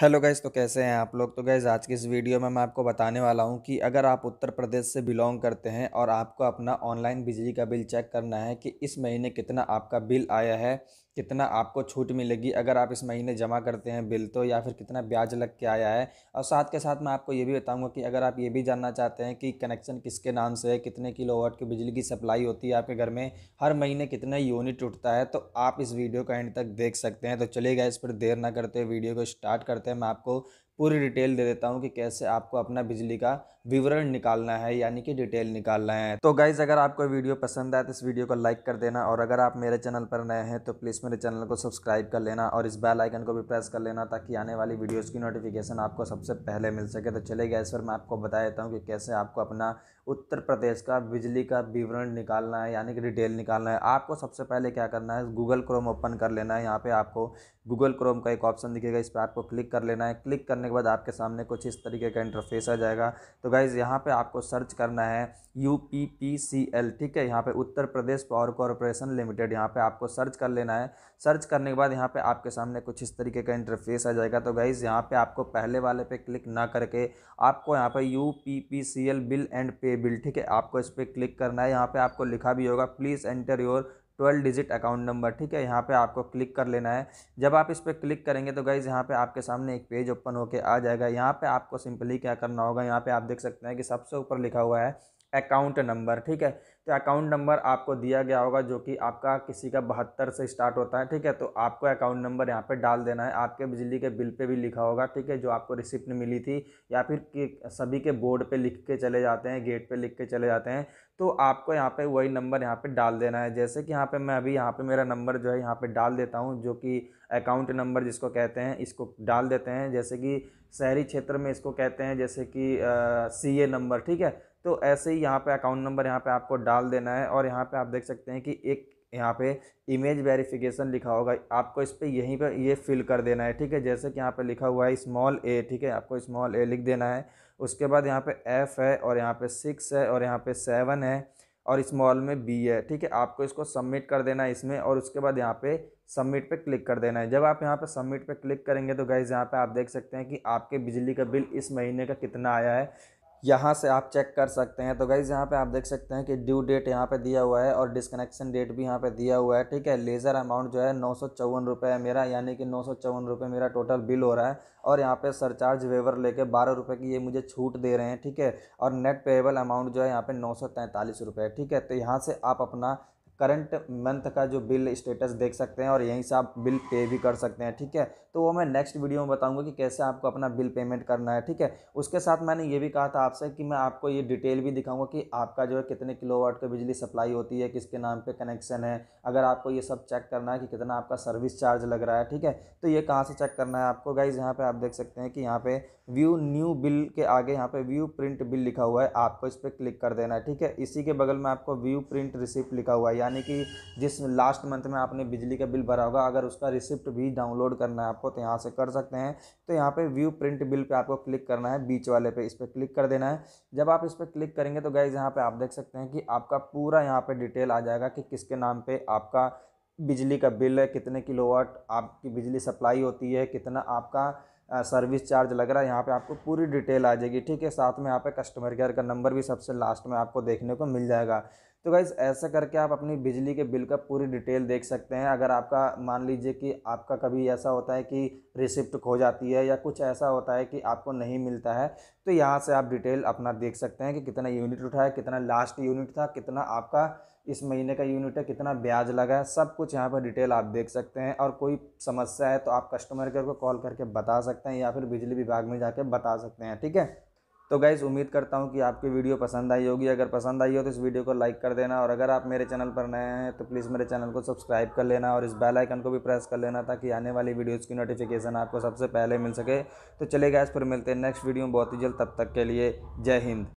hello guys तो कैसे हैं आप लोग तो गाइज़ आज की इस वीडियो में मैं आपको बताने वाला हूं कि अगर आप उत्तर प्रदेश से बिलोंग करते हैं और आपको अपना ऑनलाइन बिजली का बिल चेक करना है कि इस महीने कितना आपका बिल आया है कितना आपको छूट मिलेगी अगर आप इस महीने जमा करते हैं बिल तो या फिर कितना ब्याज लग के आया है और साथ के साथ मैं आपको ये भी बताऊंगा कि अगर आप ये भी जानना चाहते हैं कि कनेक्शन किसके नाम से है कितने किलोवाट की बिजली की सप्लाई होती है आपके घर में हर महीने कितना यूनिट उठता है तो आप इस वीडियो का एंड तक देख सकते हैं तो चलेगा इस पर देर ना करते वीडियो को स्टार्ट करते करते हैं मैं आपको पूरी डिटेल दे देता हूँ कि कैसे आपको अपना बिजली का विवरण निकालना है यानी कि डिटेल निकालना है तो गाइज अगर आपको वीडियो पसंद आए तो इस वीडियो को लाइक कर देना और अगर आप मेरे चैनल पर नए हैं तो प्लीज़ मेरे चैनल को सब्सक्राइब कर लेना और इस बेल आइकन को भी प्रेस कर लेना ताकि आने वाली वीडियोज़ की नोटिफिकेशन आपको सबसे पहले मिल सके तो चले गए सर मैं आपको बता देता हूँ कि कैसे आपको अपना उत्तर प्रदेश का बिजली का विवरण निकालना है यानी कि डिटेल निकालना है आपको सबसे पहले क्या करना है गूगल क्रोम ओपन कर लेना है यहाँ पे आपको गूगल क्रोम का एक ऑप्शन दिखेगा इस पर आपको क्लिक कर लेना है क्लिक करने के बाद आपके सामने कुछ इस तरीके का इंटरफेस आ जाएगा तो गाइज़ यहाँ पे आपको सर्च करना है U P P C L ठीक है यहाँ पे Uttar Pradesh power corporation limited यहाँ पे आपको सर्च कर लेना है सर्च करने के बाद यहाँ पे आपके सामने कुछ इस तरीके का इंटरफेस आ जाएगा तो गाइज़ यहाँ पे आपको पहले वाले पे क्लिक ना करके आपको यहाँ पे U P P C L bill and pay bill ठीक है आपको इस पर क्लिक करना है यहाँ पर आपको लिखा भी होगा please enter your twelve digit account number ठीक है यहाँ पे आपको क्लिक कर लेना है जब आप इस पर क्लिक करेंगे तो गाइज़ यहाँ पे आपके सामने एक पेज ओपन होकर आ जाएगा यहाँ पे आपको सिंपली क्या करना होगा यहाँ पे आप देख सकते हैं कि सबसे ऊपर लिखा हुआ है अकाउंट नंबर ठीक है तो अकाउंट नंबर आपको दिया गया होगा जो कि आपका किसी का बहत्तर से स्टार्ट होता है ठीक है तो आपको अकाउंट नंबर यहाँ पे डाल देना है आपके बिजली के बिल पे भी लिखा होगा ठीक है जो आपको रिसिप्ट मिली थी या फिर सभी के बोर्ड पे लिख के चले जाते हैं गेट पे लिख के चले जाते हैं तो आपको यहाँ पर वही नंबर यहाँ पर डाल देना है जैसे कि यहाँ पर मैं अभी यहाँ पर मेरा नंबर जो है यहाँ पर डाल देता हूँ जो कि अकाउंट नंबर जिसको कहते हैं इसको डाल देते हैं जैसे कि शहरी क्षेत्र में इसको कहते हैं जैसे कि सी ए नंबर ठीक है तो ऐसे ही यहाँ पे अकाउंट नंबर यहाँ पे आपको डाल देना है और यहाँ पे आप देख सकते हैं कि एक यहाँ पे इमेज वेरिफिकेशन लिखा होगा आपको इस पर यहीं पर ये फिल कर देना है ठीक है जैसे कि यहाँ पे लिखा हुआ है स्मॉल ए ठीक है आपको स्मॉल ए लिख देना है उसके बाद यहाँ पे एफ़ है और यहाँ पे सिक्स है और यहाँ पे सेवन है और स्मॉल में बी है ठीक है आपको इसको सबमिट कर देना है इसमें और उसके बाद यहाँ पे सबमिट पे क्लिक कर देना है जब आप यहाँ पे सबमिट पे क्लिक करेंगे तो गाइज़ यहाँ पे आप देख सकते हैं कि आपके बिजली का बिल इस महीने का कितना आया है यहाँ से आप चेक कर सकते हैं तो गाइज़ यहाँ पे आप देख सकते हैं कि ड्यू डेट यहाँ पे दिया हुआ है और डिसकनेक्शन डेट भी यहाँ पे दिया हुआ है ठीक है लेज़र अमाउंट जो है नौ सौ चौवन रुपये है मेरा यानी कि नौ सौ चौवन रुपये मेरा टोटल बिल हो रहा है और यहाँ पे सरचार्ज वेवर लेके बारह रुपये की ये मुझे छूट दे रहे हैं ठीक है और नेट पेएबल अमाउंट जो है यहाँ पर नौ सौ तैंतालीस रुपये ठीक है तो यहाँ से आप अपना करंट मंथ का जो बिल स्टेटस देख सकते हैं और यहीं से आप बिल पे भी कर सकते हैं ठीक है तो वो मैं नेक्स्ट वीडियो में बताऊंगा कि कैसे आपको अपना बिल पेमेंट करना है ठीक है उसके साथ मैंने ये भी कहा था आपसे कि मैं आपको ये डिटेल भी दिखाऊंगा कि आपका जो है कितने किलोवाट का बिजली सप्लाई होती है किसके नाम पर कनेक्शन है अगर आपको ये सब चेक करना है कि कितना आपका सर्विस चार्ज लग रहा है ठीक है तो ये कहाँ से चेक करना है आपको गाइज यहाँ पर आप देख सकते हैं कि यहाँ पर व्यू न्यू बिल के आगे यहाँ पे व्यू प्रिंट बिल लिखा हुआ है आपको इस पर क्लिक कर देना है ठीक है इसी के बगल में आपको व्यू प्रिंट रिसिप्ट लिखा हुआ है यानी कि जिस लास्ट मंथ में आपने बिजली का बिल भरा होगा अगर उसका रिसिप्ट भी डाउनलोड करना है आपको तो यहाँ से कर सकते हैं तो यहाँ पे व्यू प्रिंट बिल पे आपको क्लिक करना है बीच वाले पे इस पर क्लिक कर देना है जब आप इस पर क्लिक करेंगे तो गैस यहाँ पर आप देख सकते हैं कि आपका पूरा यहाँ पर डिटेल आ जाएगा कि किसके नाम पर आपका बिजली का बिल है कितने किलोवाट आपकी बिजली सप्लाई होती है कितना आपका सर्विस चार्ज लग रहा है यहाँ पे आपको पूरी डिटेल आ जाएगी ठीक है साथ में यहाँ पे कस्टमर केयर का नंबर भी सबसे लास्ट में आपको देखने को मिल जाएगा तो गाइज़ ऐसा करके आप अपनी बिजली के बिल का पूरी डिटेल देख सकते हैं अगर आपका मान लीजिए कि आपका कभी ऐसा होता है कि रिसिप्ट खो जाती है या कुछ ऐसा होता है कि आपको नहीं मिलता है तो यहाँ से आप डिटेल अपना देख सकते हैं कि कितना यूनिट उठाया कितना लास्ट यूनिट था कितना आपका इस महीने का यूनिट है कितना ब्याज लगा है सब कुछ यहाँ पर डिटेल आप देख सकते हैं और कोई समस्या है तो आप कस्टमर केयर को कॉल करके बता सकते हैं या फिर बिजली विभाग में जाके बता सकते हैं ठीक है तो गाइज़ उम्मीद करता हूँ कि आपकी वीडियो पसंद आई होगी अगर पसंद आई हो तो इस वीडियो को लाइक कर देना और अगर आप मेरे चैनल पर नए हैं तो प्लीज़ मेरे चैनल को सब्सक्राइब कर लेना और इस बेल आइकन को भी प्रेस कर लेना ताकि आने वाली वीडियोस की नोटिफिकेशन आपको सबसे पहले मिल सके तो चले गाइज फिर मिलते हैं नेक्स्ट वीडियो में बहुत ही जल्द तब तक के लिए जय हिंद